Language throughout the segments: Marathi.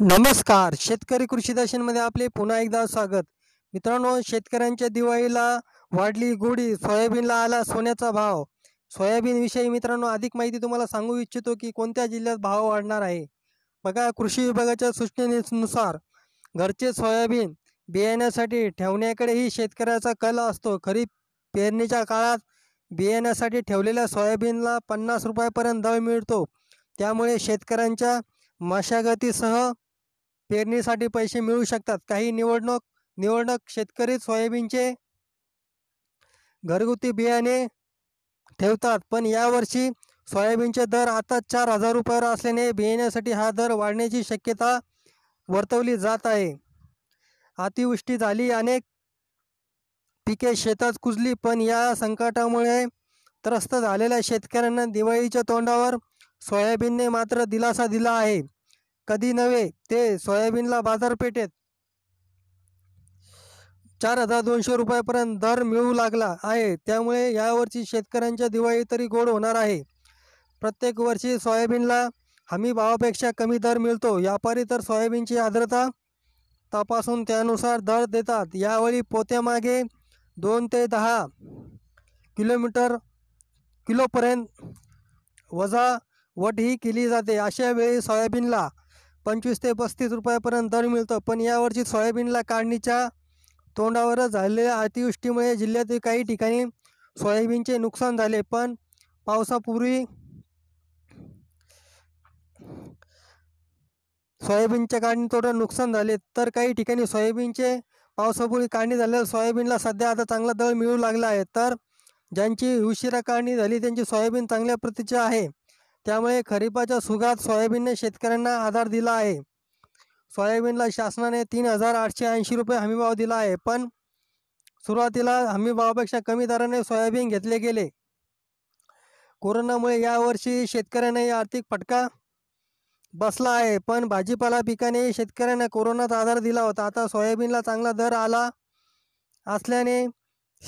नमस्कार शेतकरी कृषी दर्शनमध्ये आपले पुन्हा एकदा स्वागत मित्रांनो शेतकऱ्यांच्या दिवाळीला वाढली गोडी सोयाबीनला आला सोन्याचा भाव सोयाबीनविषयी मित्रांनो अधिक माहिती तुम्हाला सांगू इच्छितो की कोणत्या जिल्ह्यात भाव वाढणार आहे बघा कृषी विभागाच्या सूचनेनुसार घरचे सोयाबीन बियाण्यासाठी ठेवण्याकडेही शेतकऱ्याचा कल असतो खरीप पेरणीच्या काळात बियाण्यासाठी ठेवलेल्या सोयाबीनला पन्नास रुपयापर्यंत दर मिळतो त्यामुळे शेतकऱ्यांच्या मशागतीसह पेरणीसाठी पैसे मिळू शकतात काही निवडणूक निवडणूक शेतकरी सोयाबीनचे घरगुती बियाणे ठेवतात पण यावर्षी सोयाबीनचे दर आता चार हजार रुपयावर असल्याने बियाण्यासाठी हा दर वाढण्याची शक्यता वर्तवली जात आहे अतिवृष्टी झाली अनेक पिके शेतात कुजली पण या संकटामुळे त्रस्त झालेल्या शेतकऱ्यांना दिवाळीच्या तोंडावर सोयाबीनने मात्र दिलासा दिला आहे कधी नव्हे ते सोयाबीनला बाजारपेठेत चार हजार दोनशे रुपयापर्यंत दर मिळू लागला आहे त्यामुळे यावर्षी शेतकऱ्यांच्या दिवाळी तरी गोड होणार आहे प्रत्येक वर्षी सोयाबीनला हमी भावापेक्षा कमी दर मिळतो व्यापारी तर सोयाबीनची आर्द्रता तपासून त्यानुसार दर देतात यावेळी पोत्यामागे दोन ते दहा किलोमीटर किलोपर्यंत वजा ही केली जाते अशा वेळी सोयाबीनला पंचवीस ते पस्तीस रुपयापर्यंत दर मिळतो पण यावर्षी सोयाबीनला काढणीच्या तोंडावरच झालेल्या अतिवृष्टीमुळे जिल्ह्यातील काही ठिकाणी सोयाबीनचे नुकसान झाले पण पावसापूर्वी सोयाबीनच्या काढणी थोडं नुकसान झाले तर काही ठिकाणी सोयाबीनचे पावसापूर्वी काढणी झालेल्या सोयाबीनला सध्या आता चांगला दळ मिळू लागला आहे तर ज्यांची उशिरा काढणी झाली त्यांची सोयाबीन चांगल्या प्रतीची आहे त्यामुळे खरीपाच्या सुगात सोयाबीनने शेतकऱ्यांना आधार दिला आहे सोयाबीनला शासनाने तीन हजार आठशे ऐंशी रुपये हमीभाव दिला आहे पण सुरुवातीला हमीभावापेक्षा कमी दराने सोयाबीन घेतले गेले कोरोनामुळे यावर्षी शेतकऱ्यांनाही आर्थिक फटका बसला आहे पण भाजीपाला पिकाने शेतकऱ्यांना कोरोनात आधार दिला होता आता सोयाबीनला चांगला दर आला असल्याने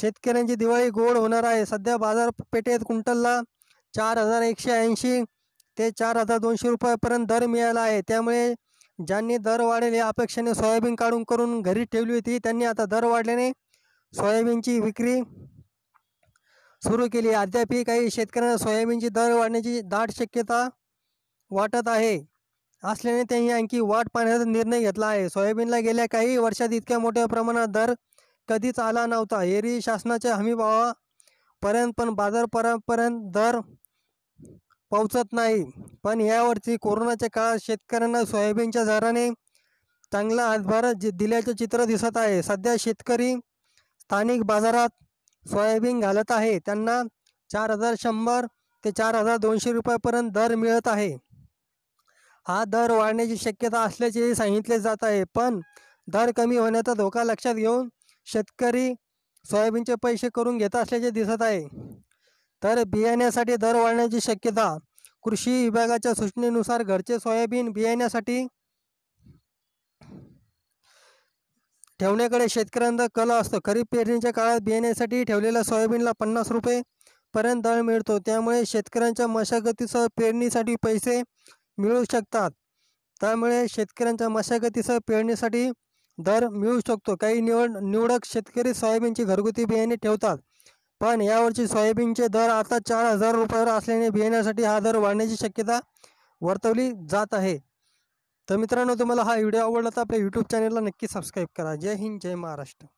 शेतकऱ्यांची दिवाळी गोड होणार आहे सध्या बाजारपेठेत क्विंटलला चार हजार एकशे ऐंशी ते चार हजार दोनशे रुपयापर्यंत दर मिळाला आहे त्यामुळे ज्यांनी दर वाढेल या अपेक्षेने सोयाबीन काढून करून घरी ठेवली होती त्यांनी आता दर वाढल्याने सोयाबीनची विक्री सुरू केली अद्यापी काही शेतकऱ्यांना सोयाबीनची दर वाढण्याची दाट शक्यता वाटत आहे असल्याने त्यांनी आणखी वाट पाहण्याचा निर्णय घेतला आहे सोयाबीनला गेल्या काही वर्षात इतक्या मोठ्या प्रमाणात दर कधीच आला नव्हता हेरी शासनाच्या हमीभावापर्यंत पण बाजारपर्यंत दर पोहोचत नाही पण यावरती कोरोनाच्या काळात शेतकऱ्यांना सोयाबीनच्या दराने चांगला हातभार दिल्याचे चित्र दिसत आहे सध्या शेतकरी स्थानिक बाजारात सोयाबीन घालत आहे त्यांना चार हजार शंभर ते चार हजार दोनशे रुपयापर्यंत दर मिळत आहे हा दर वाढण्याची शक्यता असल्याचेही सांगितले जात आहे पण दर कमी होण्याचा धोका लक्षात घेऊन शेतकरी सोयाबीनचे पैसे करून घेत असल्याचे दिसत आहे तर बियाण्यासाठी दर वाढण्याची शक्यता कृषी विभागाच्या सूचनेनुसार घरचे सोयाबीन बियाण्यासाठी ठेवण्याकडे शेतकऱ्यांचा कल असतो खरीप पेरणीच्या काळात बियाण्यासाठी ठेवलेल्या सोयाबीनला पन्नास रुपये पर्यंत दर मिळतो त्यामुळे शेतकऱ्यांच्या मशागतीसह पेरणीसाठी पैसे मिळू शकतात त्यामुळे शेतकऱ्यांच्या मशागतीसह पेरणीसाठी दर मिळू शकतो काही निवड निवडक शेतकरी सोयाबीनची घरगुती बियाणे ठेवतात पण यावर्षी सोयाबीनचे दर आता चार हजार रुपयावर असल्याने बियाण्यासाठी हा दर वाढण्याची शक्यता वर्तवली जात आहे तर मित्रांनो तुम्हाला हा व्हिडिओ आवडला तर आपल्या यूट्यूब चॅनलला नक्की सबस्क्राईब करा जय हिंद जय महाराष्ट्र